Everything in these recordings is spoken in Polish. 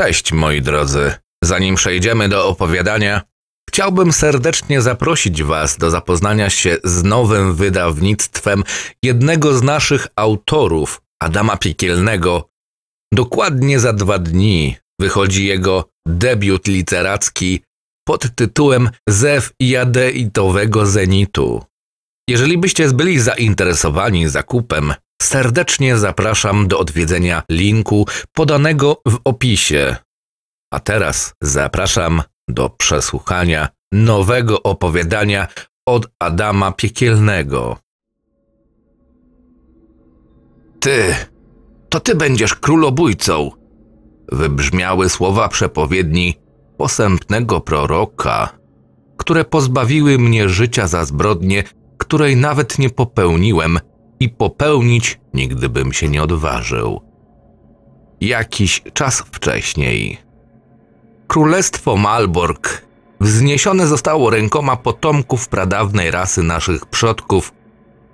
Cześć moi drodzy. Zanim przejdziemy do opowiadania, chciałbym serdecznie zaprosić Was do zapoznania się z nowym wydawnictwem jednego z naszych autorów, Adama Piekielnego. Dokładnie za dwa dni wychodzi jego debiut literacki pod tytułem Zew Jadeitowego Zenitu. Jeżeli byście byli zainteresowani zakupem serdecznie zapraszam do odwiedzenia linku podanego w opisie. A teraz zapraszam do przesłuchania nowego opowiadania od Adama Piekielnego. Ty, to ty będziesz królobójcą! Wybrzmiały słowa przepowiedni posępnego proroka, które pozbawiły mnie życia za zbrodnie, której nawet nie popełniłem – i popełnić nigdy bym się nie odważył. Jakiś czas wcześniej. Królestwo Malborg wzniesione zostało rękoma potomków pradawnej rasy naszych przodków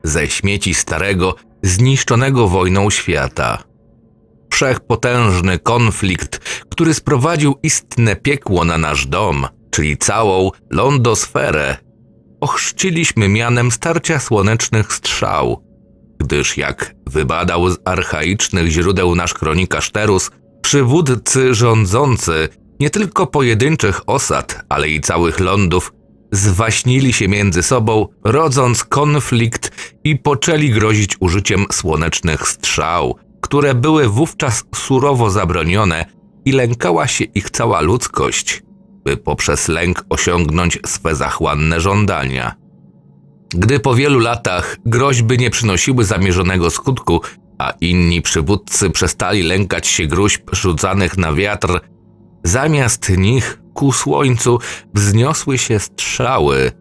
ze śmieci starego, zniszczonego wojną świata. Wszechpotężny konflikt, który sprowadził istne piekło na nasz dom, czyli całą lądosferę, ochrzciliśmy mianem starcia słonecznych strzał – gdyż jak wybadał z archaicznych źródeł nasz kronikarz Terus, przywódcy rządzący nie tylko pojedynczych osad, ale i całych lądów zwaśnili się między sobą, rodząc konflikt i poczęli grozić użyciem słonecznych strzał, które były wówczas surowo zabronione i lękała się ich cała ludzkość, by poprzez lęk osiągnąć swe zachłanne żądania. Gdy po wielu latach groźby nie przynosiły zamierzonego skutku, a inni przywódcy przestali lękać się gruźb rzucanych na wiatr, zamiast nich ku słońcu wzniosły się strzały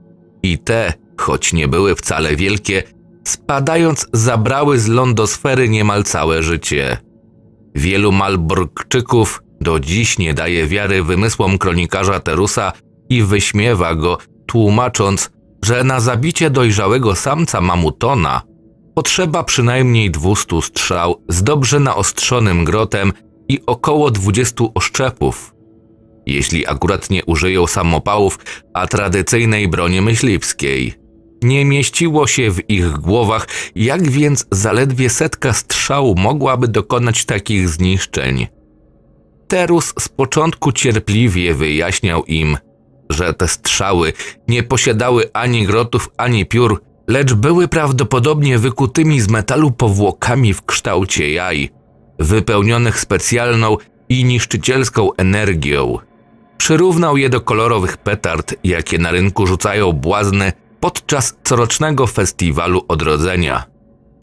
i te, choć nie były wcale wielkie, spadając zabrały z lądosfery niemal całe życie. Wielu Malborgczyków do dziś nie daje wiary wymysłom kronikarza Terusa i wyśmiewa go, tłumacząc, że na zabicie dojrzałego samca mamutona potrzeba przynajmniej 200 strzał z dobrze naostrzonym grotem i około 20 oszczepów, jeśli akurat nie użyją samopałów, a tradycyjnej broni myśliwskiej. Nie mieściło się w ich głowach, jak więc zaledwie setka strzał mogłaby dokonać takich zniszczeń. Terus z początku cierpliwie wyjaśniał im, że te strzały nie posiadały ani grotów, ani piór, lecz były prawdopodobnie wykutymi z metalu powłokami w kształcie jaj, wypełnionych specjalną i niszczycielską energią. Przyrównał je do kolorowych petard, jakie na rynku rzucają błazny podczas corocznego festiwalu odrodzenia.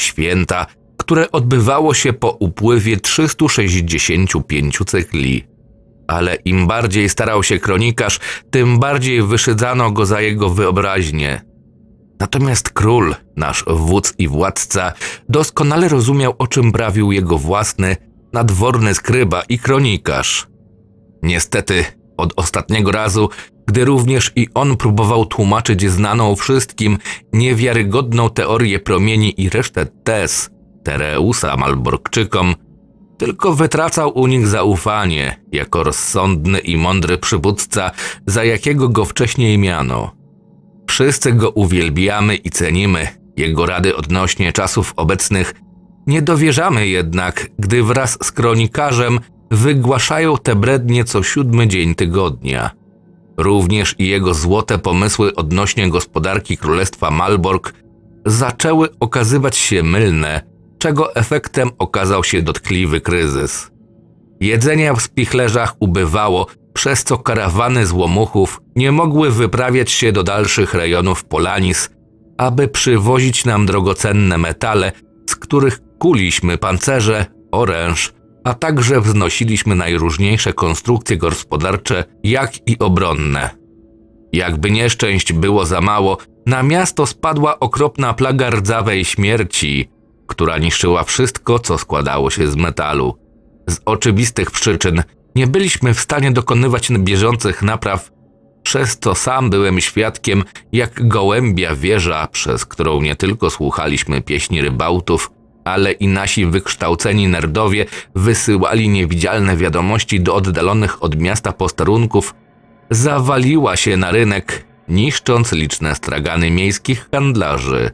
Święta, które odbywało się po upływie 365 cykli ale im bardziej starał się kronikarz, tym bardziej wyszydzano go za jego wyobraźnię. Natomiast król, nasz wódz i władca, doskonale rozumiał, o czym prawił jego własny, nadworny skryba i kronikarz. Niestety, od ostatniego razu, gdy również i on próbował tłumaczyć znaną wszystkim niewiarygodną teorię promieni i resztę tez Tereusa Malborgczykom – tylko wytracał u nich zaufanie, jako rozsądny i mądry przywódca, za jakiego go wcześniej miano. Wszyscy go uwielbiamy i cenimy, jego rady odnośnie czasów obecnych. Nie dowierzamy jednak, gdy wraz z kronikarzem wygłaszają te brednie co siódmy dzień tygodnia. Również i jego złote pomysły odnośnie gospodarki Królestwa Malborg zaczęły okazywać się mylne czego efektem okazał się dotkliwy kryzys. Jedzenia w spichlerzach ubywało, przez co karawany złomuchów nie mogły wyprawiać się do dalszych rejonów Polanis, aby przywozić nam drogocenne metale, z których kuliśmy pancerze, oręż, a także wznosiliśmy najróżniejsze konstrukcje gospodarcze, jak i obronne. Jakby nieszczęść było za mało, na miasto spadła okropna plaga rdzawej śmierci, która niszczyła wszystko, co składało się z metalu. Z oczywistych przyczyn nie byliśmy w stanie dokonywać bieżących napraw, przez co sam byłem świadkiem, jak gołębia wieża, przez którą nie tylko słuchaliśmy pieśni rybałtów, ale i nasi wykształceni nerdowie wysyłali niewidzialne wiadomości do oddalonych od miasta posterunków, zawaliła się na rynek, niszcząc liczne stragany miejskich handlarzy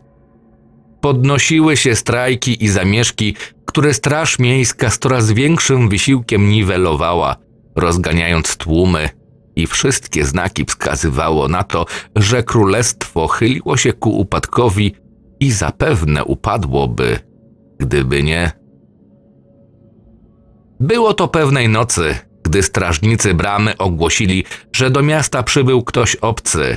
podnosiły się strajki i zamieszki, które Straż Miejska z coraz większym wysiłkiem niwelowała, rozganiając tłumy, i wszystkie znaki wskazywało na to, że królestwo chyliło się ku upadkowi i zapewne upadłoby, gdyby nie. Było to pewnej nocy, gdy strażnicy bramy ogłosili, że do miasta przybył ktoś obcy.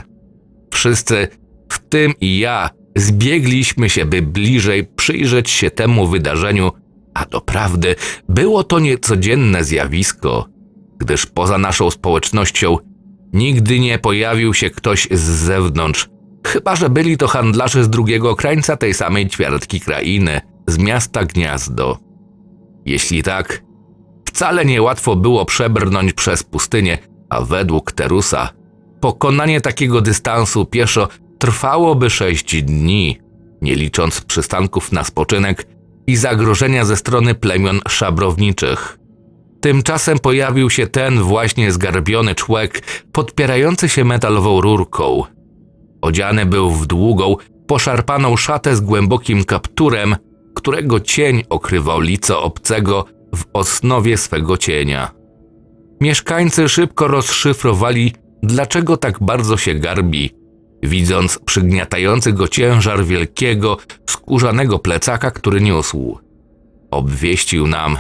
Wszyscy, w tym i ja, Zbiegliśmy się, by bliżej przyjrzeć się temu wydarzeniu, a doprawdy było to niecodzienne zjawisko, gdyż poza naszą społecznością nigdy nie pojawił się ktoś z zewnątrz, chyba że byli to handlarze z drugiego krańca tej samej ćwiartki krainy, z miasta Gniazdo. Jeśli tak, wcale niełatwo było przebrnąć przez pustynię, a według Terusa pokonanie takiego dystansu pieszo trwałoby sześć dni, nie licząc przystanków na spoczynek i zagrożenia ze strony plemion szabrowniczych. Tymczasem pojawił się ten właśnie zgarbiony człek, podpierający się metalową rurką. Odziany był w długą, poszarpaną szatę z głębokim kapturem, którego cień okrywał lico obcego w osnowie swego cienia. Mieszkańcy szybko rozszyfrowali, dlaczego tak bardzo się garbi widząc przygniatający go ciężar wielkiego, skórzanego plecaka, który niósł. Obwieścił nam,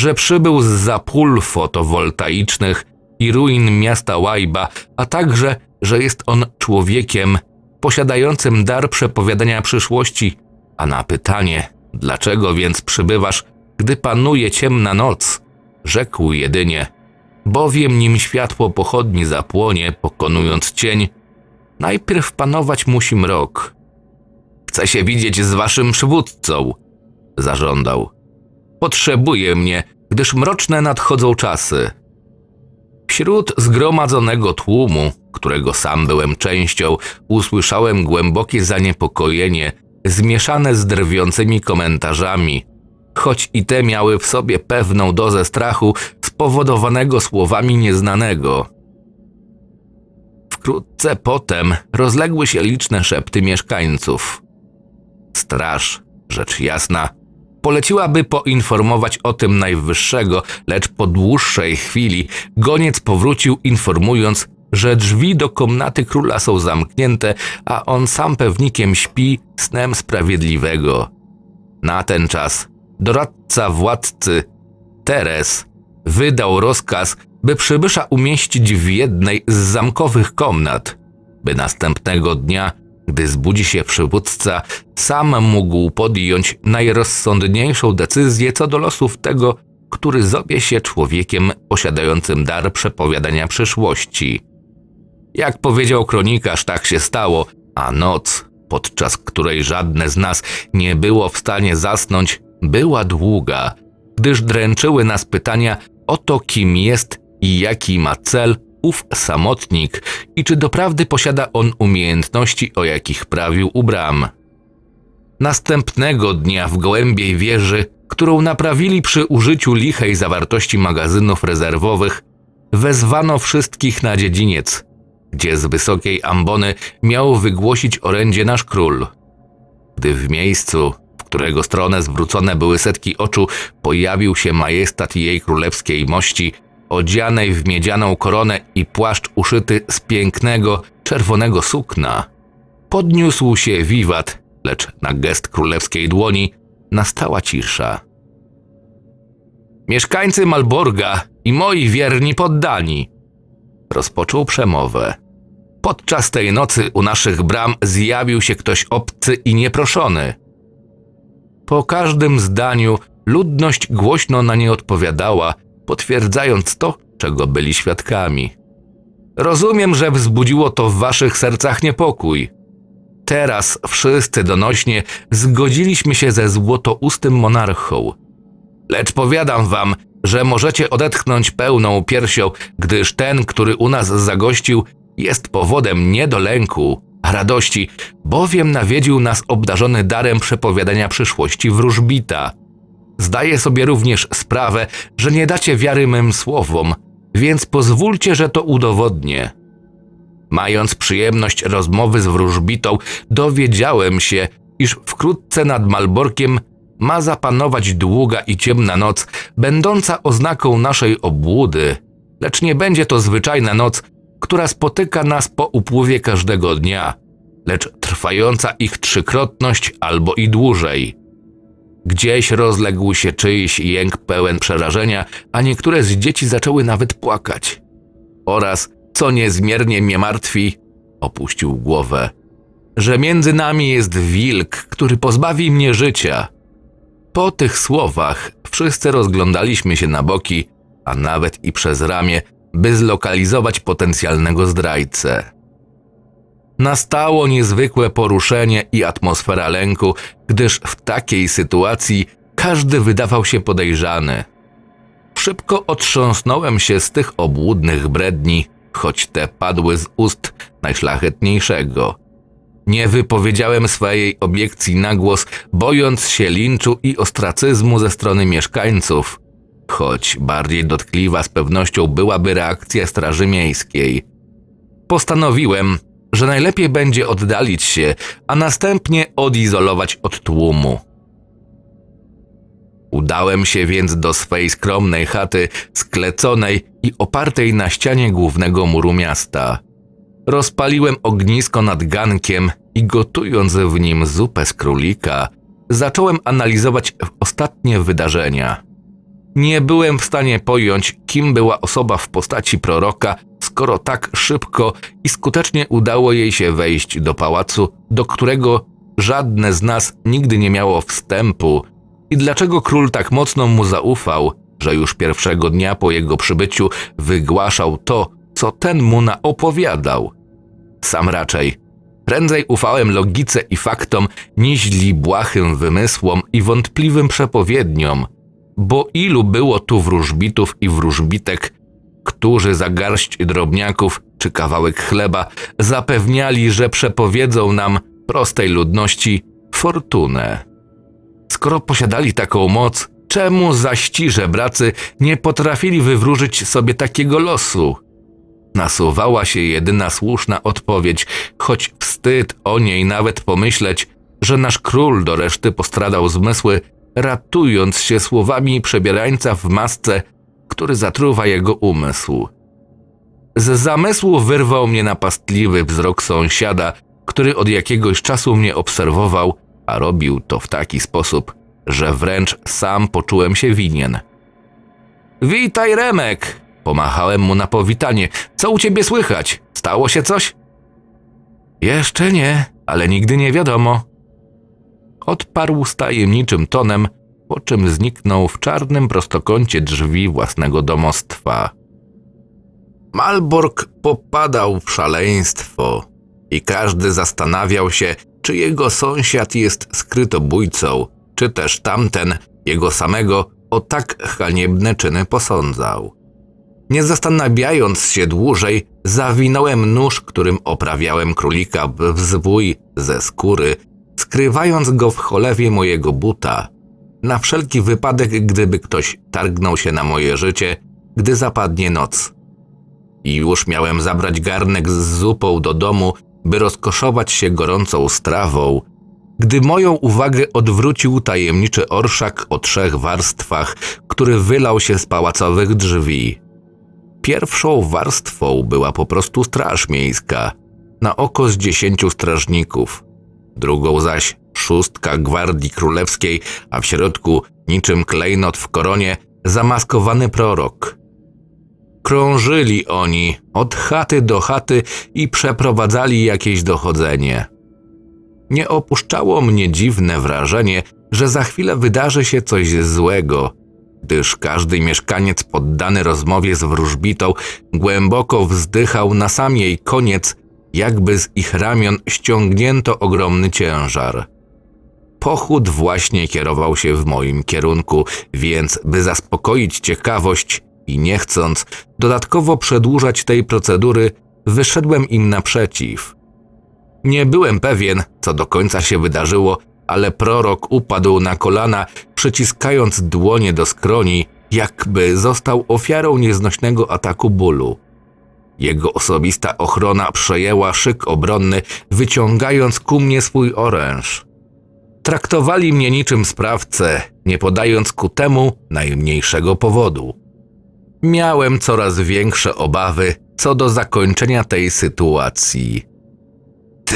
że przybył z zapól fotowoltaicznych i ruin miasta Łajba, a także, że jest on człowiekiem posiadającym dar przepowiadania przyszłości, a na pytanie, dlaczego więc przybywasz, gdy panuje ciemna noc, rzekł jedynie, bowiem nim światło pochodni zapłonie, pokonując cień, Najpierw panować musi mrok. Chcę się widzieć z waszym przywódcą, zażądał. Potrzebuje mnie, gdyż mroczne nadchodzą czasy. Wśród zgromadzonego tłumu, którego sam byłem częścią, usłyszałem głębokie zaniepokojenie, zmieszane z drwiącymi komentarzami, choć i te miały w sobie pewną dozę strachu spowodowanego słowami nieznanego. Wkrótce potem rozległy się liczne szepty mieszkańców. Straż, rzecz jasna, poleciłaby poinformować o tym najwyższego, lecz po dłuższej chwili goniec powrócił informując, że drzwi do komnaty króla są zamknięte, a on sam pewnikiem śpi snem sprawiedliwego. Na ten czas doradca władcy, Teres, wydał rozkaz, by przybysza umieścić w jednej z zamkowych komnat, by następnego dnia, gdy zbudzi się przywódca, sam mógł podjąć najrozsądniejszą decyzję co do losów tego, który zobie się człowiekiem posiadającym dar przepowiadania przyszłości. Jak powiedział kronikarz, tak się stało, a noc, podczas której żadne z nas nie było w stanie zasnąć, była długa, gdyż dręczyły nas pytania o to, kim jest i jaki ma cel ów samotnik i czy doprawdy posiada on umiejętności, o jakich prawił u bram. Następnego dnia w gołębiej wieży, którą naprawili przy użyciu lichej zawartości magazynów rezerwowych, wezwano wszystkich na dziedziniec, gdzie z wysokiej ambony miał wygłosić orędzie nasz król. Gdy w miejscu, w którego stronę zwrócone były setki oczu, pojawił się majestat jej królewskiej mości – odzianej w miedzianą koronę i płaszcz uszyty z pięknego, czerwonego sukna. Podniósł się wiwat, lecz na gest królewskiej dłoni nastała cisza. Mieszkańcy Malborga i moi wierni poddani, rozpoczął przemowę. Podczas tej nocy u naszych bram zjawił się ktoś obcy i nieproszony. Po każdym zdaniu ludność głośno na nie odpowiadała, potwierdzając to, czego byli świadkami. Rozumiem, że wzbudziło to w waszych sercach niepokój. Teraz wszyscy donośnie zgodziliśmy się ze złotoustym monarchą. Lecz powiadam wam, że możecie odetchnąć pełną piersią, gdyż ten, który u nas zagościł, jest powodem nie do lęku, a radości, bowiem nawiedził nas obdarzony darem przepowiadania przyszłości wróżbita. Zdaję sobie również sprawę, że nie dacie wiary mym słowom, więc pozwólcie, że to udowodnię. Mając przyjemność rozmowy z wróżbitą, dowiedziałem się, iż wkrótce nad Malborkiem ma zapanować długa i ciemna noc, będąca oznaką naszej obłudy, lecz nie będzie to zwyczajna noc, która spotyka nas po upływie każdego dnia, lecz trwająca ich trzykrotność albo i dłużej. Gdzieś rozległ się czyjś jęk pełen przerażenia, a niektóre z dzieci zaczęły nawet płakać. Oraz, co niezmiernie mnie martwi, opuścił głowę, że między nami jest wilk, który pozbawi mnie życia. Po tych słowach wszyscy rozglądaliśmy się na boki, a nawet i przez ramię, by zlokalizować potencjalnego zdrajcę nastało niezwykłe poruszenie i atmosfera lęku, gdyż w takiej sytuacji każdy wydawał się podejrzany. Szybko otrząsnąłem się z tych obłudnych bredni, choć te padły z ust najszlachetniejszego. Nie wypowiedziałem swojej obiekcji na głos, bojąc się linczu i ostracyzmu ze strony mieszkańców, choć bardziej dotkliwa z pewnością byłaby reakcja Straży Miejskiej. Postanowiłem, że najlepiej będzie oddalić się, a następnie odizolować od tłumu. Udałem się więc do swej skromnej chaty, skleconej i opartej na ścianie głównego muru miasta. Rozpaliłem ognisko nad gankiem i gotując w nim zupę z królika, zacząłem analizować ostatnie wydarzenia. Nie byłem w stanie pojąć, kim była osoba w postaci proroka, skoro tak szybko i skutecznie udało jej się wejść do pałacu, do którego żadne z nas nigdy nie miało wstępu, i dlaczego król tak mocno mu zaufał, że już pierwszego dnia po jego przybyciu wygłaszał to, co ten mu naopowiadał. Sam raczej. Prędzej ufałem logice i faktom, niźli błahym wymysłom i wątpliwym przepowiedniom. Bo ilu było tu wróżbitów i wróżbitek, którzy za garść drobniaków czy kawałek chleba zapewniali, że przepowiedzą nam, prostej ludności, fortunę. Skoro posiadali taką moc, czemu zaści bracy nie potrafili wywróżyć sobie takiego losu? Nasuwała się jedyna słuszna odpowiedź, choć wstyd o niej nawet pomyśleć, że nasz król do reszty postradał zmysły, ratując się słowami przebierańca w masce który zatruwa jego umysł. Z zamysłu wyrwał mnie napastliwy wzrok sąsiada, który od jakiegoś czasu mnie obserwował, a robił to w taki sposób, że wręcz sam poczułem się winien. Witaj, Remek! Pomachałem mu na powitanie. Co u ciebie słychać? Stało się coś? Jeszcze nie, ale nigdy nie wiadomo. Odparł z tajemniczym tonem, po czym zniknął w czarnym prostokącie drzwi własnego domostwa. Malborg popadał w szaleństwo i każdy zastanawiał się, czy jego sąsiad jest skrytobójcą, czy też tamten, jego samego, o tak haniebne czyny posądzał. Nie zastanawiając się dłużej, zawinąłem nóż, którym oprawiałem królika w zwój ze skóry, skrywając go w cholewie mojego buta – na wszelki wypadek, gdyby ktoś targnął się na moje życie, gdy zapadnie noc. I już miałem zabrać garnek z zupą do domu, by rozkoszować się gorącą strawą, gdy moją uwagę odwrócił tajemniczy orszak o trzech warstwach, który wylał się z pałacowych drzwi. Pierwszą warstwą była po prostu straż miejska, na oko z dziesięciu strażników, drugą zaś szóstka Gwardii Królewskiej, a w środku, niczym klejnot w koronie, zamaskowany prorok. Krążyli oni od chaty do chaty i przeprowadzali jakieś dochodzenie. Nie opuszczało mnie dziwne wrażenie, że za chwilę wydarzy się coś złego, gdyż każdy mieszkaniec poddany rozmowie z wróżbitą głęboko wzdychał na sam jej koniec, jakby z ich ramion ściągnięto ogromny ciężar pochód właśnie kierował się w moim kierunku, więc by zaspokoić ciekawość i nie chcąc dodatkowo przedłużać tej procedury, wyszedłem im naprzeciw. Nie byłem pewien, co do końca się wydarzyło, ale prorok upadł na kolana, przyciskając dłonie do skroni, jakby został ofiarą nieznośnego ataku bólu. Jego osobista ochrona przejęła szyk obronny, wyciągając ku mnie swój oręż. Traktowali mnie niczym sprawcę, nie podając ku temu najmniejszego powodu. Miałem coraz większe obawy co do zakończenia tej sytuacji. Ty,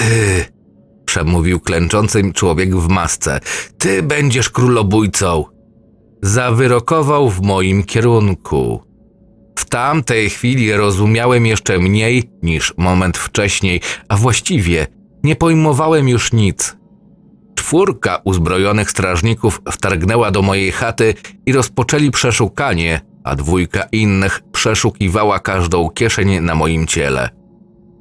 przemówił klęczący człowiek w masce, ty będziesz królobójcą. Zawyrokował w moim kierunku. W tamtej chwili rozumiałem jeszcze mniej niż moment wcześniej, a właściwie nie pojmowałem już nic. Czwórka uzbrojonych strażników wtargnęła do mojej chaty i rozpoczęli przeszukanie, a dwójka innych przeszukiwała każdą kieszeń na moim ciele.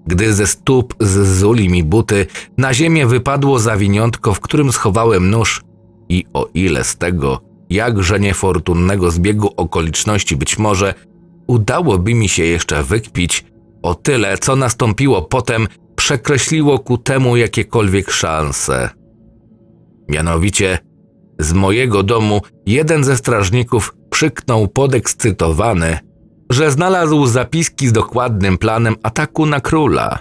Gdy ze stóp zzuli mi buty, na ziemię wypadło zawiniątko, w którym schowałem nóż i o ile z tego, jakże niefortunnego zbiegu okoliczności być może, udałoby mi się jeszcze wykpić, o tyle, co nastąpiło potem, przekreśliło ku temu jakiekolwiek szanse. Mianowicie, z mojego domu jeden ze strażników krzyknął podekscytowany, że znalazł zapiski z dokładnym planem ataku na króla.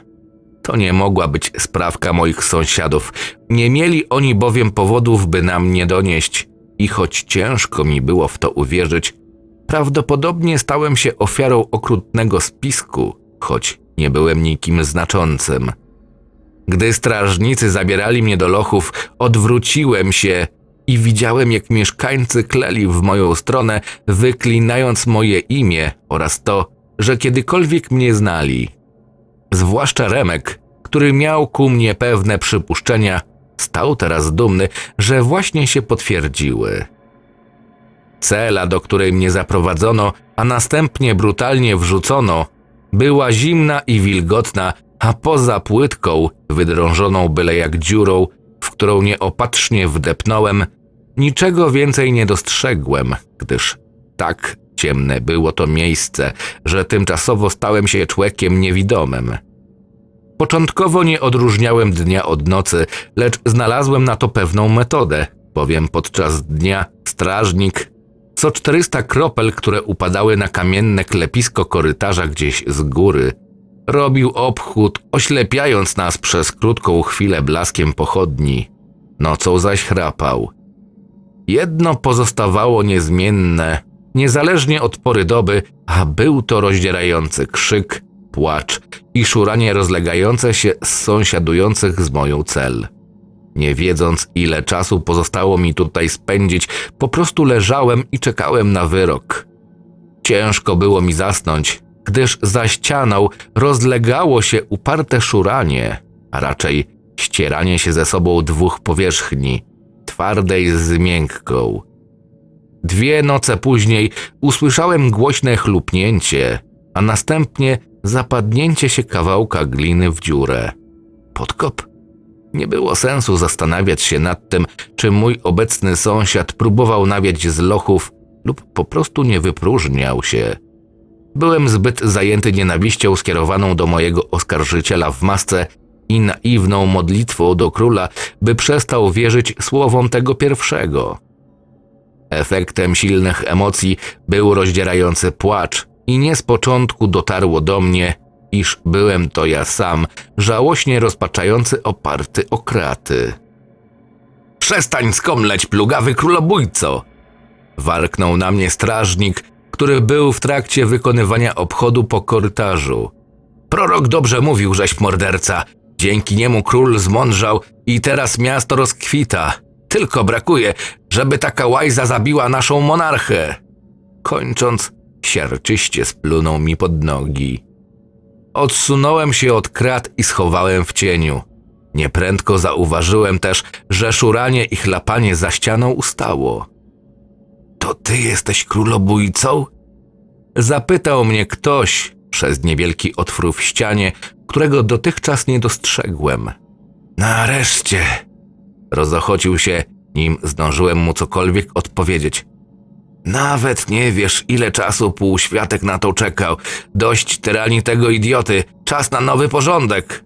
To nie mogła być sprawka moich sąsiadów. Nie mieli oni bowiem powodów, by na mnie donieść. I choć ciężko mi było w to uwierzyć, prawdopodobnie stałem się ofiarą okrutnego spisku, choć nie byłem nikim znaczącym. Gdy strażnicy zabierali mnie do lochów, odwróciłem się i widziałem, jak mieszkańcy kleli w moją stronę, wyklinając moje imię oraz to, że kiedykolwiek mnie znali. Zwłaszcza Remek, który miał ku mnie pewne przypuszczenia, stał teraz dumny, że właśnie się potwierdziły. Cela, do której mnie zaprowadzono, a następnie brutalnie wrzucono, była zimna i wilgotna, a poza płytką, wydrążoną byle jak dziurą, w którą nieopatrznie wdepnąłem, niczego więcej nie dostrzegłem, gdyż tak ciemne było to miejsce, że tymczasowo stałem się człekiem niewidomym. Początkowo nie odróżniałem dnia od nocy, lecz znalazłem na to pewną metodę, bowiem podczas dnia strażnik co 400 kropel, które upadały na kamienne klepisko korytarza gdzieś z góry, Robił obchód, oślepiając nas przez krótką chwilę blaskiem pochodni, nocą zaś chrapał. Jedno pozostawało niezmienne, niezależnie od pory doby, a był to rozdzierający krzyk, płacz i szuranie rozlegające się z sąsiadujących z moją cel. Nie wiedząc, ile czasu pozostało mi tutaj spędzić, po prostu leżałem i czekałem na wyrok. Ciężko było mi zasnąć, gdyż za ścianą rozlegało się uparte szuranie, a raczej ścieranie się ze sobą dwóch powierzchni, twardej z miękką. Dwie noce później usłyszałem głośne chlupnięcie, a następnie zapadnięcie się kawałka gliny w dziurę. Podkop? Nie było sensu zastanawiać się nad tym, czy mój obecny sąsiad próbował nawiać z lochów lub po prostu nie wypróżniał się. Byłem zbyt zajęty nienawiścią skierowaną do mojego oskarżyciela w masce i naiwną modlitwą do króla, by przestał wierzyć słowom tego pierwszego. Efektem silnych emocji był rozdzierający płacz i nie z początku dotarło do mnie, iż byłem to ja sam, żałośnie rozpaczający oparty o kraty. Przestań skomleć, plugawy królobójco! Warknął na mnie strażnik, który był w trakcie wykonywania obchodu po korytarzu. Prorok dobrze mówił, żeś morderca. Dzięki niemu król zmądrzał i teraz miasto rozkwita. Tylko brakuje, żeby taka łajza zabiła naszą monarchę. Kończąc, siarczyście splunął mi pod nogi. Odsunąłem się od krat i schowałem w cieniu. Nieprędko zauważyłem też, że szuranie i chlapanie za ścianą ustało. To ty jesteś królobójcą? Zapytał mnie ktoś przez niewielki otwór w ścianie, którego dotychczas nie dostrzegłem. Nareszcie! Rozochocił się, nim zdążyłem mu cokolwiek odpowiedzieć. Nawet nie wiesz, ile czasu półświatek na to czekał. Dość tyranii tego idioty. Czas na nowy porządek.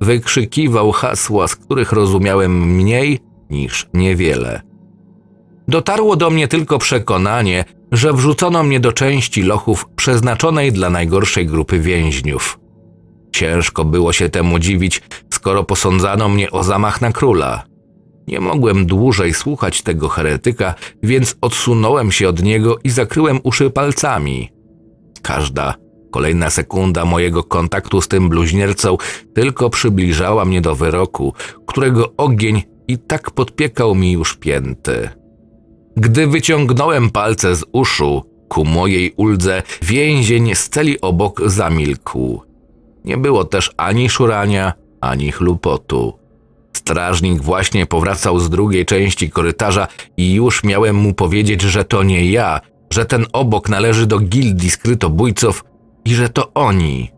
Wykrzykiwał hasła, z których rozumiałem mniej niż niewiele. Dotarło do mnie tylko przekonanie, że wrzucono mnie do części lochów przeznaczonej dla najgorszej grupy więźniów. Ciężko było się temu dziwić, skoro posądzano mnie o zamach na króla. Nie mogłem dłużej słuchać tego heretyka, więc odsunąłem się od niego i zakryłem uszy palcami. Każda kolejna sekunda mojego kontaktu z tym bluźniercą tylko przybliżała mnie do wyroku, którego ogień i tak podpiekał mi już pięty. Gdy wyciągnąłem palce z uszu, ku mojej uldze więzień z celi obok zamilkł. Nie było też ani szurania, ani chlupotu. Strażnik właśnie powracał z drugiej części korytarza i już miałem mu powiedzieć, że to nie ja, że ten obok należy do gildii skrytobójców i że to oni.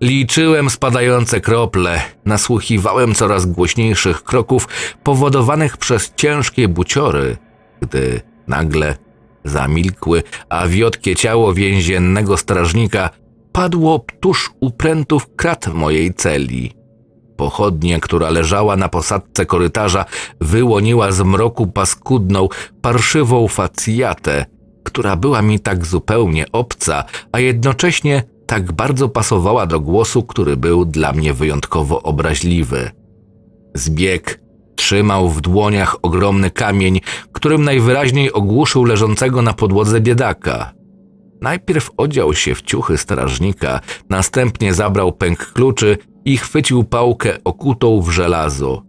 Liczyłem spadające krople, nasłuchiwałem coraz głośniejszych kroków powodowanych przez ciężkie buciory – gdy nagle zamilkły, a wiotkie ciało więziennego strażnika padło tuż u prętów krat mojej celi. Pochodnie, która leżała na posadce korytarza, wyłoniła z mroku paskudną, parszywą facjatę, która była mi tak zupełnie obca, a jednocześnie tak bardzo pasowała do głosu, który był dla mnie wyjątkowo obraźliwy. Zbieg Trzymał w dłoniach ogromny kamień, którym najwyraźniej ogłuszył leżącego na podłodze biedaka. Najpierw odział się w ciuchy strażnika, następnie zabrał pęk kluczy i chwycił pałkę okutą w żelazo.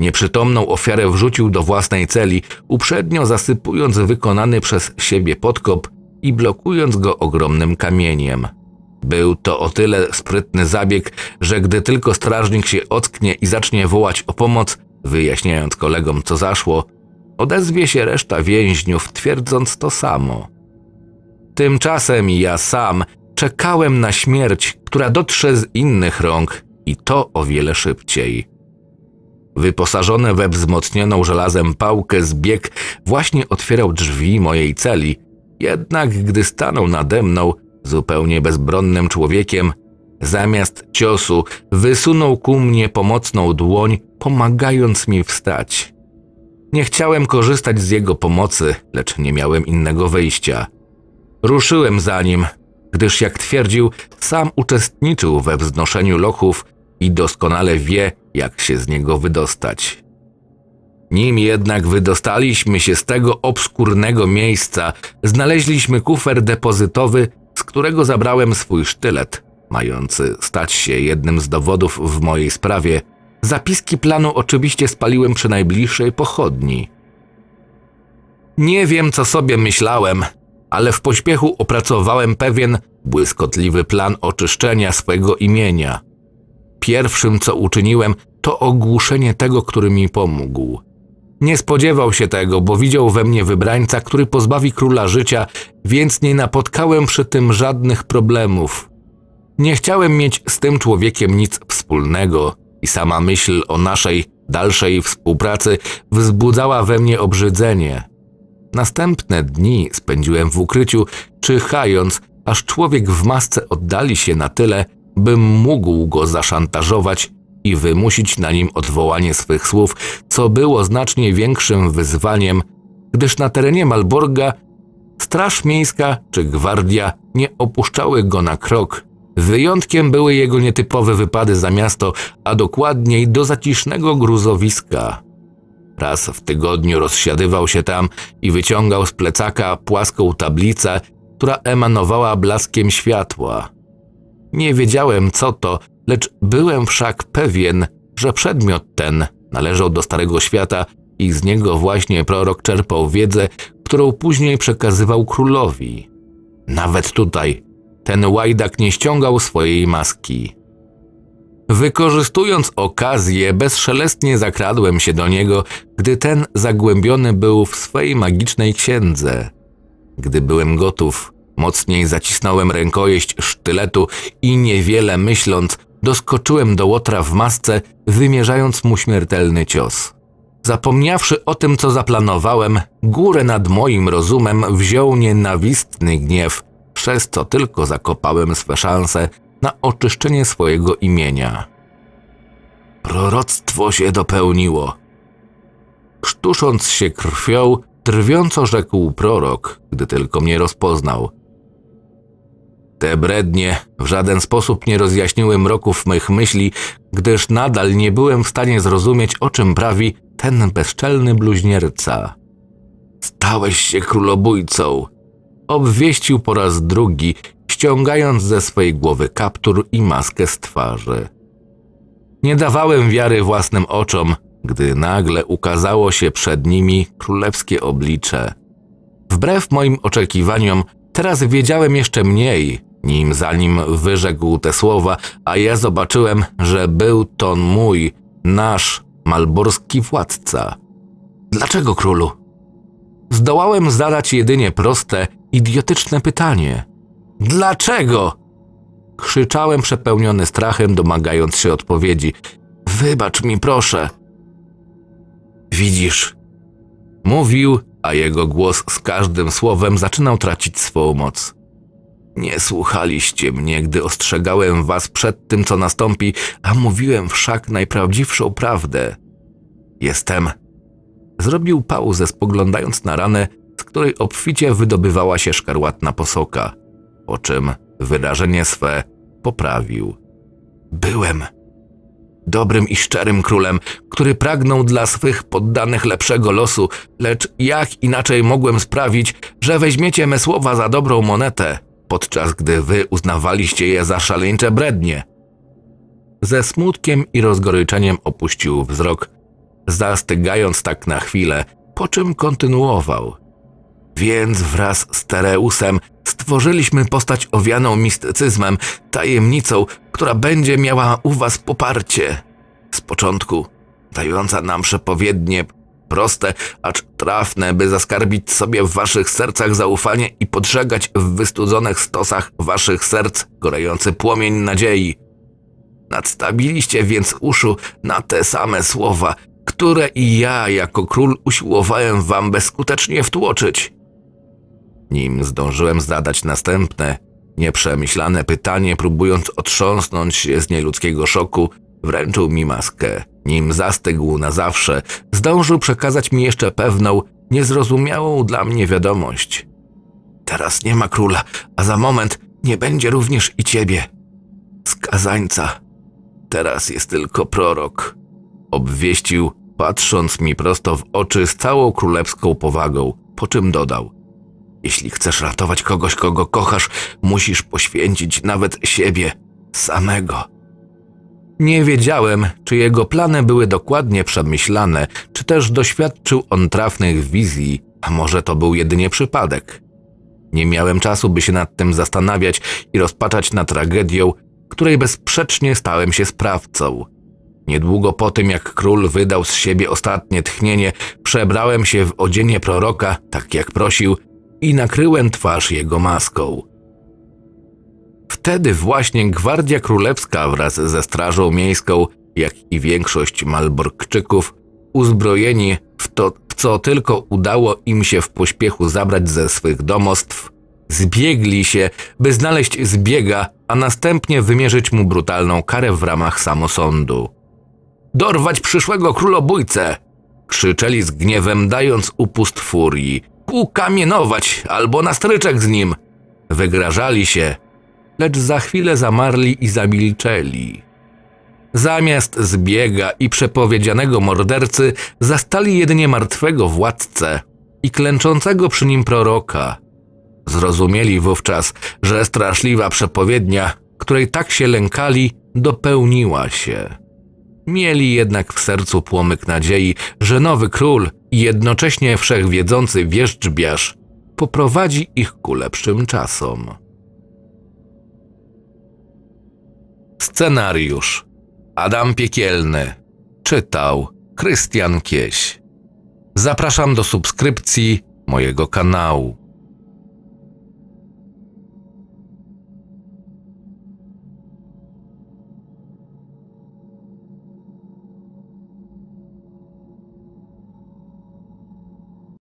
Nieprzytomną ofiarę wrzucił do własnej celi, uprzednio zasypując wykonany przez siebie podkop i blokując go ogromnym kamieniem. Był to o tyle sprytny zabieg, że gdy tylko strażnik się ocknie i zacznie wołać o pomoc, Wyjaśniając kolegom, co zaszło, odezwie się reszta więźniów, twierdząc to samo. Tymczasem ja sam czekałem na śmierć, która dotrze z innych rąk i to o wiele szybciej. Wyposażony we wzmocnioną żelazem pałkę zbieg właśnie otwierał drzwi mojej celi, jednak gdy stanął nade mną, zupełnie bezbronnym człowiekiem, Zamiast ciosu wysunął ku mnie pomocną dłoń, pomagając mi wstać. Nie chciałem korzystać z jego pomocy, lecz nie miałem innego wyjścia. Ruszyłem za nim, gdyż jak twierdził, sam uczestniczył we wznoszeniu lochów i doskonale wie, jak się z niego wydostać. Nim jednak wydostaliśmy się z tego obskurnego miejsca, znaleźliśmy kufer depozytowy, z którego zabrałem swój sztylet, mający stać się jednym z dowodów w mojej sprawie, zapiski planu oczywiście spaliłem przy najbliższej pochodni. Nie wiem, co sobie myślałem, ale w pośpiechu opracowałem pewien błyskotliwy plan oczyszczenia swego imienia. Pierwszym, co uczyniłem, to ogłuszenie tego, który mi pomógł. Nie spodziewał się tego, bo widział we mnie wybrańca, który pozbawi króla życia, więc nie napotkałem przy tym żadnych problemów. Nie chciałem mieć z tym człowiekiem nic wspólnego i sama myśl o naszej dalszej współpracy wzbudzała we mnie obrzydzenie. Następne dni spędziłem w ukryciu, czyhając, aż człowiek w masce oddali się na tyle, bym mógł go zaszantażować i wymusić na nim odwołanie swych słów, co było znacznie większym wyzwaniem, gdyż na terenie Malborga Straż Miejska czy Gwardia nie opuszczały go na krok, Wyjątkiem były jego nietypowe wypady za miasto, a dokładniej do zacisznego gruzowiska. Raz w tygodniu rozsiadywał się tam i wyciągał z plecaka płaską tablicę, która emanowała blaskiem światła. Nie wiedziałem co to, lecz byłem wszak pewien, że przedmiot ten należał do Starego Świata i z niego właśnie prorok czerpał wiedzę, którą później przekazywał królowi. Nawet tutaj ten łajdak nie ściągał swojej maski. Wykorzystując okazję, bezszelestnie zakradłem się do niego, gdy ten zagłębiony był w swej magicznej księdze. Gdy byłem gotów, mocniej zacisnąłem rękojeść sztyletu i niewiele myśląc, doskoczyłem do łotra w masce, wymierzając mu śmiertelny cios. Zapomniawszy o tym, co zaplanowałem, górę nad moim rozumem wziął nienawistny gniew – przez co tylko zakopałem swe szanse na oczyszczenie swojego imienia. Proroctwo się dopełniło. Krztusząc się krwią, drwiąco rzekł prorok, gdy tylko mnie rozpoznał. Te brednie w żaden sposób nie rozjaśniły mroków mych myśli, gdyż nadal nie byłem w stanie zrozumieć, o czym prawi ten bezczelny bluźnierca. Stałeś się królobójcą, obwieścił po raz drugi, ściągając ze swej głowy kaptur i maskę z twarzy. Nie dawałem wiary własnym oczom, gdy nagle ukazało się przed nimi królewskie oblicze. Wbrew moim oczekiwaniom, teraz wiedziałem jeszcze mniej, nim zanim wyrzekł te słowa, a ja zobaczyłem, że był to mój, nasz, malborski władca. Dlaczego królu? Zdołałem zadać jedynie proste idiotyczne pytanie. Dlaczego? Krzyczałem przepełniony strachem, domagając się odpowiedzi. Wybacz mi, proszę. Widzisz, mówił, a jego głos z każdym słowem zaczynał tracić swą moc. Nie słuchaliście mnie, gdy ostrzegałem was przed tym, co nastąpi, a mówiłem wszak najprawdziwszą prawdę. Jestem. Zrobił pauzę, spoglądając na ranę, z której obficie wydobywała się szkarłatna posoka, po czym wyrażenie swe poprawił. Byłem dobrym i szczerym królem, który pragnął dla swych poddanych lepszego losu, lecz jak inaczej mogłem sprawić, że weźmiecie me słowa za dobrą monetę, podczas gdy wy uznawaliście je za szaleńcze brednie? Ze smutkiem i rozgoryczeniem opuścił wzrok, zastygając tak na chwilę, po czym kontynuował. Więc wraz z Tereusem stworzyliśmy postać owianą mistycyzmem, tajemnicą, która będzie miała u was poparcie. Z początku dająca nam przepowiednie proste, acz trafne, by zaskarbić sobie w waszych sercach zaufanie i podżegać w wystudzonych stosach waszych serc gorejący płomień nadziei. Nadstawiliście więc uszu na te same słowa, które i ja jako król usiłowałem wam bezskutecznie wtłoczyć. Nim zdążyłem zadać następne, nieprzemyślane pytanie, próbując otrząsnąć się z nieludzkiego szoku, wręczył mi maskę. Nim zastygł na zawsze, zdążył przekazać mi jeszcze pewną, niezrozumiałą dla mnie wiadomość. Teraz nie ma króla, a za moment nie będzie również i ciebie. Skazańca. Teraz jest tylko prorok. Obwieścił, patrząc mi prosto w oczy z całą królewską powagą, po czym dodał – jeśli chcesz ratować kogoś, kogo kochasz, musisz poświęcić nawet siebie samego. Nie wiedziałem, czy jego plany były dokładnie przemyślane, czy też doświadczył on trafnych wizji, a może to był jedynie przypadek. Nie miałem czasu, by się nad tym zastanawiać i rozpaczać nad tragedią, której bezsprzecznie stałem się sprawcą. Niedługo po tym, jak król wydał z siebie ostatnie tchnienie, przebrałem się w odzienie proroka, tak jak prosił, i nakryłem twarz jego maską. Wtedy właśnie Gwardia Królewska wraz ze Strażą Miejską, jak i większość Malborkczyków, uzbrojeni w to, co tylko udało im się w pośpiechu zabrać ze swych domostw, zbiegli się, by znaleźć zbiega, a następnie wymierzyć mu brutalną karę w ramach samosądu. Dorwać przyszłego królobójcę! krzyczeli z gniewem, dając upust furii, ukamienować albo na stryczek z nim. Wygrażali się, lecz za chwilę zamarli i zamilczeli. Zamiast zbiega i przepowiedzianego mordercy zastali jedynie martwego władcę i klęczącego przy nim proroka. Zrozumieli wówczas, że straszliwa przepowiednia, której tak się lękali, dopełniła się. Mieli jednak w sercu płomyk nadziei, że nowy król i jednocześnie wszechwiedzący wierzchżbiarz poprowadzi ich ku lepszym czasom. Scenariusz Adam Piekielny Czytał Krystian Kieś Zapraszam do subskrypcji mojego kanału.